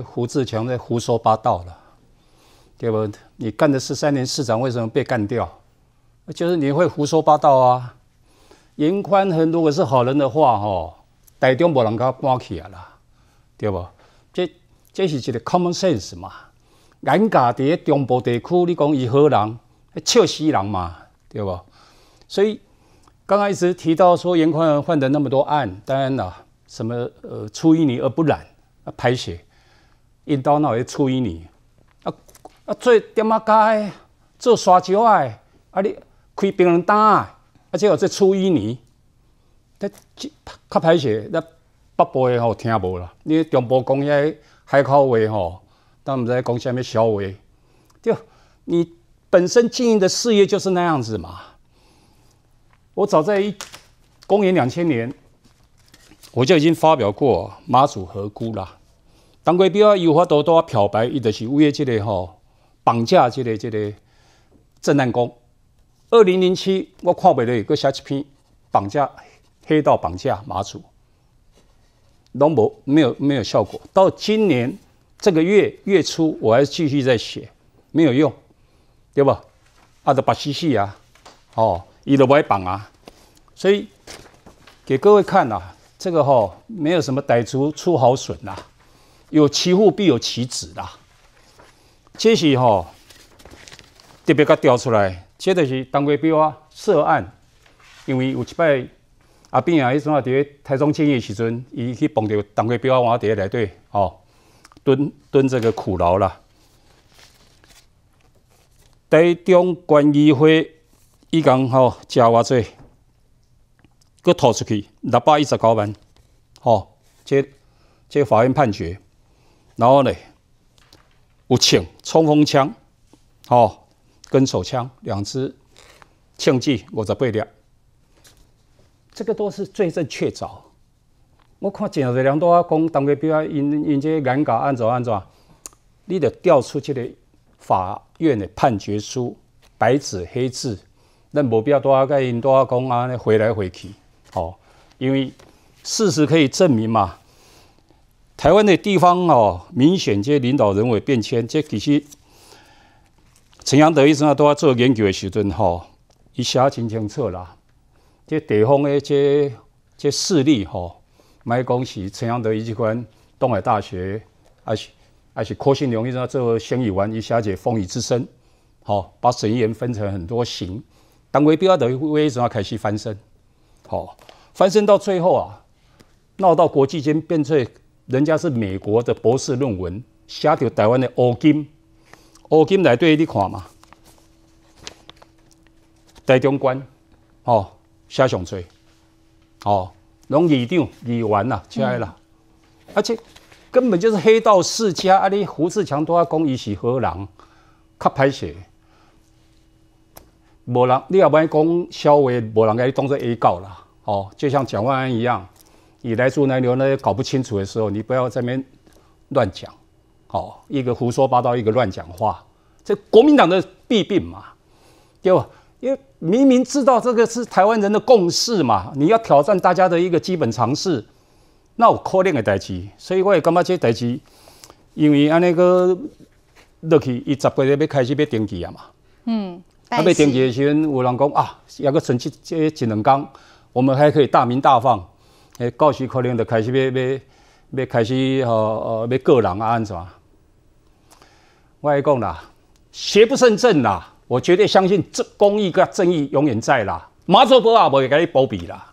胡志强在胡说八道了，对不？你干了十三年市长，为什么被干掉？就是你会胡说八道啊！严宽恒如果是好人的话，吼，台中无人敢关起来了，对不？这这是一个 common sense 嘛？眼伫在中部地区，你讲伊好人，笑死人嘛，对不？所以，刚开始提到说严宽恒犯的那么多案，当然啦，什么呃，出淤泥而不染啊，排血。印度佬去吹你，啊啊做点啊街，做沙石的，啊你开槟榔档，啊结果在吹你，但这较歹写，那北部的吼听无啦，你中部讲遐海口话吼，但我们在啥物小话，就你本身经营的事业就是那样子嘛。我早在一公元两千年，我就已经发表过妈祖河姑啦。当归标较有法多多啊，漂白伊就是为个即个吼绑架即个即个震南工。二零零七我看袂了有个三级片，绑架黑道绑架马祖，拢无没有没有效果。到今年这个月月初，我还是继续在写，没有用，对吧？阿得把戏戏啊，哦，伊都袂绑啊。所以给各位看呐，这个吼没有什么歹徒出好损呐。有其父必有其子啦，这是吼特别个调出来，这是党归彪啊涉案，因为有一摆阿炳啊，伊啊伫咧台中监狱时阵，伊去碰着当归彪啊，我咧内底吼蹲蹲这个苦牢啦。台中关于会一共吼食偌济，佮吐出去六百一十九万，吼，这这法院判决。然后呢，有枪、冲锋枪，哦，跟手枪两支，枪支五十八粒，这个都是罪证确凿。我看真有人都啊，讲当个，比如因因这原告按怎按怎，你得调出去的法院的判决书，白纸黑字，那无必要多啊，甲因多啊讲安来回来去，哦，因为事实可以证明嘛。台湾的地方哦，明显这领导人为变迁，这其实陈扬德医生啊，都要做研究的时候，吼，一下真清楚啦。这地方的这这势力吼，莫讲是陈扬德医生关东海大学，还是还是柯信荣医生做香芋丸，一下解风雨之声，好，把成员分成很多型，当为必要等威神啊开始翻身，好，翻身到最后啊，闹到国际间变成。人家是美国的博士论文，写著台湾的乌金，乌金来对伊看嘛。台中官，哦，写上多，哦，拢二长二完啦，起来啦，而且根本就是黑道世家，啊，你胡志强都要讲伊是好人，较歹写，无人，你也不要讲萧话，无人你当做 A 告啦，哦，就像蒋万安一样。你来住流那些搞不清楚的时候，你不要在边乱讲，好，一个胡说八道，一个乱讲话，这国民党的弊病嘛，对吧？因为明明知道这个是台湾人的共识嘛，你要挑战大家的一个基本常识，那我可能的代志。所以我也感觉这代志，因为安那个落去，伊十八日要开始要登记了嘛。嗯，登记前我人讲啊，有个神器叫智能缸，我们还可以大鸣大放。诶，到时可能就开始要要要开始吼哦，要告人啊，安怎？我爱讲啦，邪不胜正啦，我绝对相信正公义跟正义永远在啦，马祖波不会甲你包庇啦。